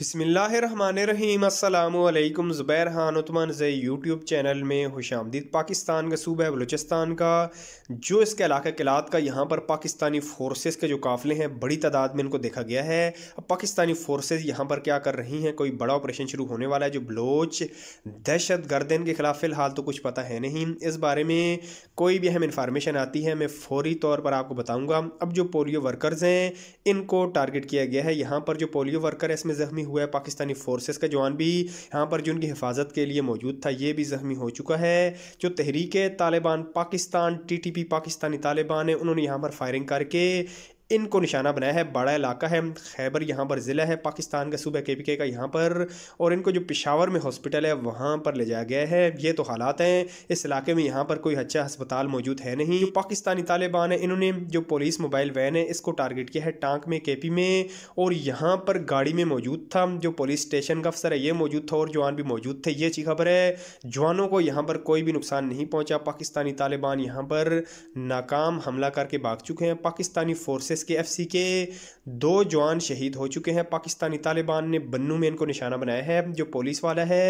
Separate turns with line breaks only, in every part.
अल्लाम ज़ुबैर हान उत्मान ज़े यूट्यूब चैनल में खुश आमदीद पाकिस्तान का सूबा है बलूचिस्तान का जो इसके इलाका किलात का यहाँ पर पाकिस्तानी फोर्सेस के जो काफ़िले हैं बड़ी तादाद में इनको देखा गया है अब पाकिस्तानी फोर्सेस यहाँ पर क्या कर रही हैं कोई बड़ा ऑपरेशन शुरू होने वाला है जो बलोच दहशत गर्दन के ख़िलाफ़ फ़िलहाल तो कुछ पता है नहीं इस बारे में कोई भी अहम इन्फॉर्मेशन आती है मैं फौरी तौर पर आपको बताऊँगा अब जो पोलियो वर्कर्स हैं इनको टारगेट किया गया है यहाँ पर जो पोलियो वर्कर है इसमें ज़ख्मी हुआ है पाकिस्तानी फोर्सेस का जवान भी यहाँ पर जो उनकी हिफाजत के लिए मौजूद था ये भी जख्मी हो चुका है जो Tehreek Taliban Pakistan T T P Pakistani Taliban है उन्होंने यहाँ पर फायरिंग करके इनको निशाना बनाया है बड़ा इलाका है खैबर यहाँ पर ज़िला है पाकिस्तान का सूबे के पी के का यहाँ पर और इनको जो पिशावर में हॉस्पिटल है वहाँ पर ले जाया गया है ये तो हालात हैं इस इलाके में यहाँ पर कोई अच्छा हस्पताल मौजूद है नहीं जो पाकिस्तानी तालिबान है इन्होंने जो पुलिस मोबाइल वैन है इसको टारगेट किया है टांक में के पी में और यहाँ पर गाड़ी में मौजूद था जो पुलिस स्टेशन का अफसर है ये मौजूद था और जवान भी मौजूद थे ये अच्छी खबर है जवानों को यहाँ पर कोई भी नुकसान नहीं पहुँचा पाकिस्तानी तालिबान यहाँ पर नाकाम हमला करके भाग चुके हैं Pakistani forces S K F C के दो जवान शहीद हो चुके हैं पाकिस्तानी तालिबान ने बन्नू में इनको निशाना बनाया है जो पुलिस वाला है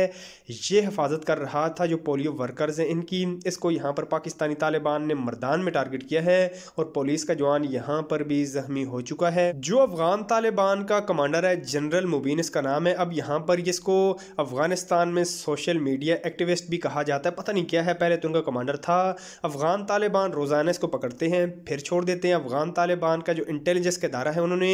ये हिफाजत कर रहा था जो पोलियो वर्कर्स हैं इनकी इसको यहाँ पर पाकिस्तानी तालिबान ने मरदान में टारगेट किया है और पुलिस का जवान यहाँ पर भी जख्मी हो चुका है जो अफगान तालिबान का कमांडर है जनरल मुबीन इसका नाम है अब यहाँ पर इसको अफगानिस्तान में सोशल मीडिया एक्टिविस्ट भी कहा जाता है पता नहीं क्या है पहले तो उनका कमांडर था अफगान तालिबान रोज़ाना इसको पकड़ते हैं फिर छोड़ देते हैं अफगान तालिबान का जो इंटेलिजेंस के दारा है उन्होंने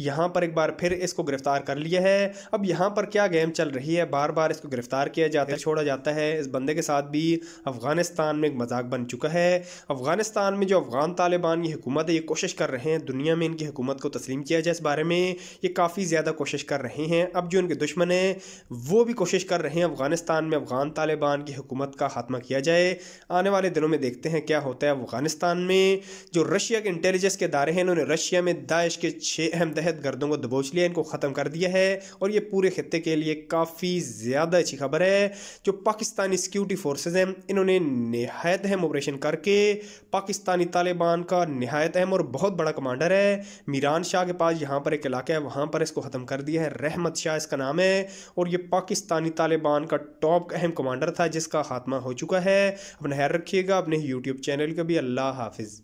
यहाँ पर एक बार फिर इसको गिरफ्तार कर लिया है अब यहाँ पर क्या गेम चल रही है बार बार इसको गिरफ्तार किया जाता है छोड़ा जाता है इस बंदे के साथ भी अफगानिस्तान में एक मजाक बन चुका है अफगानिस्तान में जो अफगान तालिबान की हुकूमत है ये कोशिश कर रहे हैं दुनिया में इनकी हुकूमत को तस्लीम किया जाए इस बारे में ये काफ़ी ज़्यादा कोशिश कर रहे हैं अब जो इनके दुश्मन हैं वो भी कोशिश कर रहे हैं अफगानिस्तान में अफगान तालिबान की हुकूमत का खात्मा किया जाए आने वाले दिनों में देखते हैं क्या होता है अफगानिस्तान में जो रशिया के इंटेलिजेंस के दारे हैं इन्होंने रशिया में दाइश के छः अहम दहत गर्दों को दबोच लिया इनको ख़त्म कर दिया है और ये पूरे खत्े के लिए काफ़ी ज़्यादा अच्छी खबर है जो पाकिस्तानी सिक्योरिटी फोर्सेज हैं इन्होंने नहायत अहम ऑपरेशन करके पाकिस्तानी तालिबान का नहायत अहम और बहुत बड़ा कमांडर है मीरान शाह के पास यहाँ पर एक इलाका है वहाँ पर इसको ख़त्म कर दिया है रहमत शाह इसका नाम है और ये पाकिस्तानी तालिबान का टॉप अहम कमांडर था जिसका खात्मा हो चुका है अपना हैर रखिएगा अपने यूट्यूब चैनल का भी अल्लाह हाफिज़